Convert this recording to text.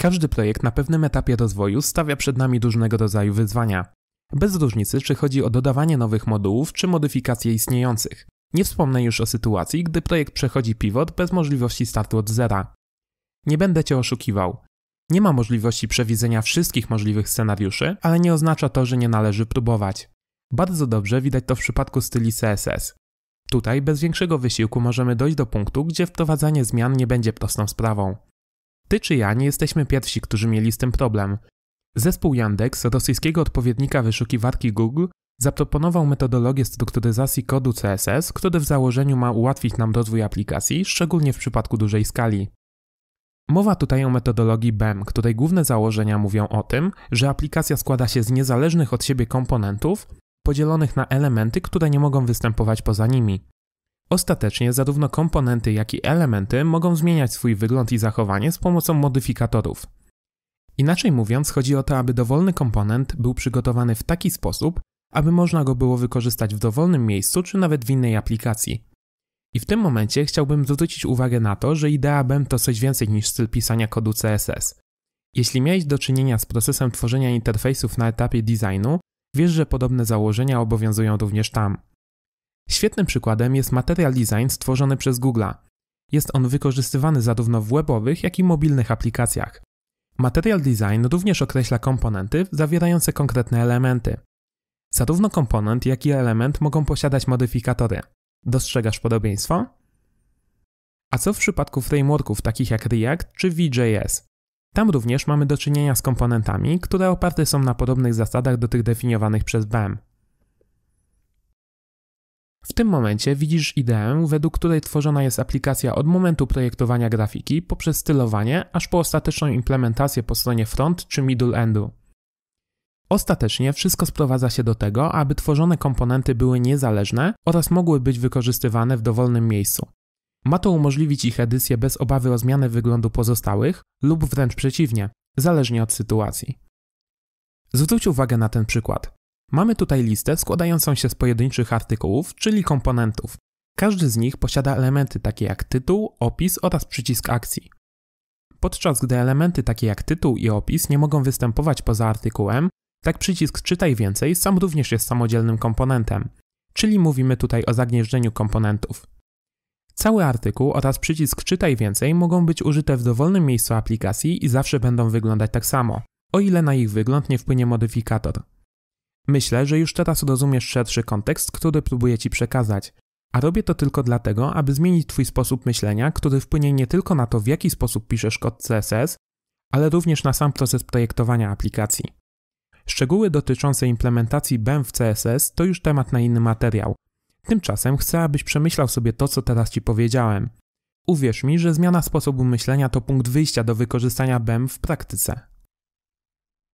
Każdy projekt na pewnym etapie rozwoju stawia przed nami różnego rodzaju wyzwania. Bez różnicy, czy chodzi o dodawanie nowych modułów, czy modyfikacje istniejących. Nie wspomnę już o sytuacji, gdy projekt przechodzi pivot bez możliwości startu od zera. Nie będę cię oszukiwał. Nie ma możliwości przewidzenia wszystkich możliwych scenariuszy, ale nie oznacza to, że nie należy próbować. Bardzo dobrze widać to w przypadku styli CSS. Tutaj bez większego wysiłku możemy dojść do punktu, gdzie wprowadzanie zmian nie będzie prostą sprawą. Ty czy ja nie jesteśmy pierwsi, którzy mieli z tym problem. Zespół Yandex, rosyjskiego odpowiednika wyszukiwarki Google, zaproponował metodologię strukturyzacji kodu CSS, który w założeniu ma ułatwić nam rozwój aplikacji, szczególnie w przypadku dużej skali. Mowa tutaj o metodologii BEM, której główne założenia mówią o tym, że aplikacja składa się z niezależnych od siebie komponentów, podzielonych na elementy, które nie mogą występować poza nimi. Ostatecznie zarówno komponenty, jak i elementy mogą zmieniać swój wygląd i zachowanie z pomocą modyfikatorów. Inaczej mówiąc, chodzi o to, aby dowolny komponent był przygotowany w taki sposób, aby można go było wykorzystać w dowolnym miejscu czy nawet w innej aplikacji. I w tym momencie chciałbym zwrócić uwagę na to, że idea BEM to coś więcej niż styl pisania kodu CSS. Jeśli miałeś do czynienia z procesem tworzenia interfejsów na etapie designu, wiesz, że podobne założenia obowiązują również tam. Świetnym przykładem jest material design stworzony przez Google. Jest on wykorzystywany zarówno w webowych, jak i mobilnych aplikacjach. Material design również określa komponenty zawierające konkretne elementy. Zarówno komponent, jak i element mogą posiadać modyfikatory. Dostrzegasz podobieństwo? A co w przypadku frameworków takich jak React czy Vue.js? Tam również mamy do czynienia z komponentami, które oparte są na podobnych zasadach do tych definiowanych przez BEM. W tym momencie widzisz ideę, według której tworzona jest aplikacja od momentu projektowania grafiki poprzez stylowanie, aż po ostateczną implementację po stronie front czy middle endu. Ostatecznie wszystko sprowadza się do tego, aby tworzone komponenty były niezależne oraz mogły być wykorzystywane w dowolnym miejscu. Ma to umożliwić ich edycję bez obawy o zmianę wyglądu pozostałych lub wręcz przeciwnie, zależnie od sytuacji. Zwróć uwagę na ten przykład. Mamy tutaj listę składającą się z pojedynczych artykułów, czyli komponentów. Każdy z nich posiada elementy takie jak tytuł, opis oraz przycisk akcji. Podczas gdy elementy takie jak tytuł i opis nie mogą występować poza artykułem, tak przycisk Czytaj więcej sam również jest samodzielnym komponentem, czyli mówimy tutaj o zagnieżdżeniu komponentów. Cały artykuł oraz przycisk Czytaj więcej mogą być użyte w dowolnym miejscu aplikacji i zawsze będą wyglądać tak samo, o ile na ich wygląd nie wpłynie modyfikator. Myślę, że już teraz rozumiesz szerszy kontekst, który próbuję Ci przekazać. A robię to tylko dlatego, aby zmienić Twój sposób myślenia, który wpłynie nie tylko na to, w jaki sposób piszesz kod CSS, ale również na sam proces projektowania aplikacji. Szczegóły dotyczące implementacji BEM w CSS to już temat na inny materiał. Tymczasem chcę, abyś przemyślał sobie to, co teraz Ci powiedziałem. Uwierz mi, że zmiana sposobu myślenia to punkt wyjścia do wykorzystania BEM w praktyce.